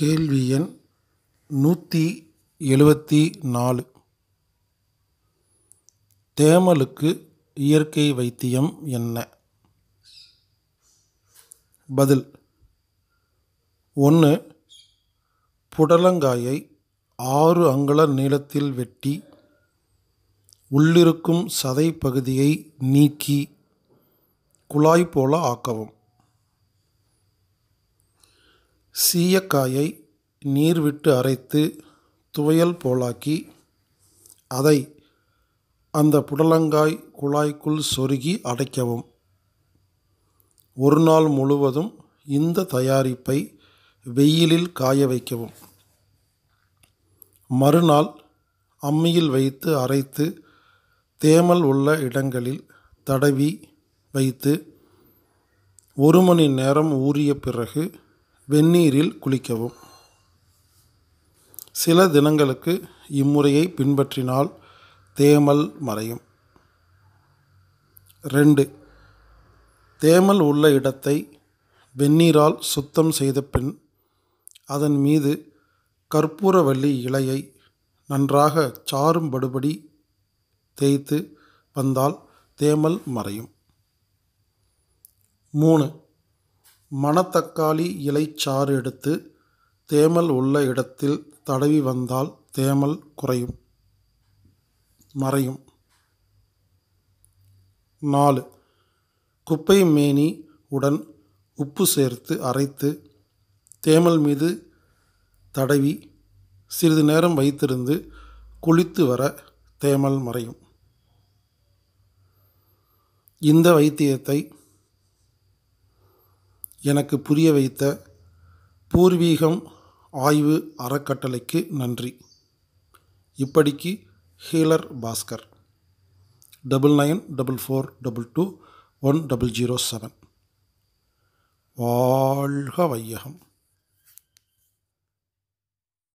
கேள்வி எண் நூற்றி எழுபத்தி நாலு தேமலுக்கு இயற்கை வைத்தியம் என்ன பதில் ஒன்று புடலங்காயை ஆறு அங்குல நீளத்தில் வெட்டி உள்ளிருக்கும் சதை பகுதியை நீக்கி குழாய் போல ஆக்கவும் சீயக்காயை நீர் விட்டு அரைத்து துவையல் போலாக்கி அதை அந்த புடலங்காய் குழாய்க்குள் சொருகி அடைக்கவும் ஒரு நாள் முழுவதும் இந்த தயாரிப்பை வெயிலில் காய வைக்கவும் மறுநாள் அம்மியில் வைத்து அரைத்து தேமல் உள்ள இடங்களில் தடவி வைத்து ஒரு மணி நேரம் ஊறிய பிறகு வெந்நீரில் குளிக்கவும் சில தினங்களுக்கு இம்முறையை பின்பற்றினால் தேமல் மறையும் ரெண்டு தேமல் உள்ள இடத்தை வெந்நீரால் சுத்தம் செய்த பின் அதன் மீது கற்பூரவள்ளி இலையை நன்றாக சாரும் படுபடி தேய்த்து வந்தால் தேமல் மறையும் மூணு மணத்தக்காளி இலைச்சாறு சாறு எடுத்து தேமல் உள்ள இடத்தில் தடவி வந்தால் தேமல் குறையும் மறையும் நாலு குப்பை மேனி உடன் உப்பு சேர்த்து அரைத்து தேமல் மீது தடவி சிறிது நேரம் வைத்திருந்து குளித்து வர தேமல் மறையும் இந்த வைத்தியத்தை எனக்கு புரிய வைத்த பூர்வீகம் ஆய்வு அறக்கட்டளைக்கு நன்றி இப்படிக்கு healer Baskar double nine double four double two one double zero seven வாழ்க வையகம்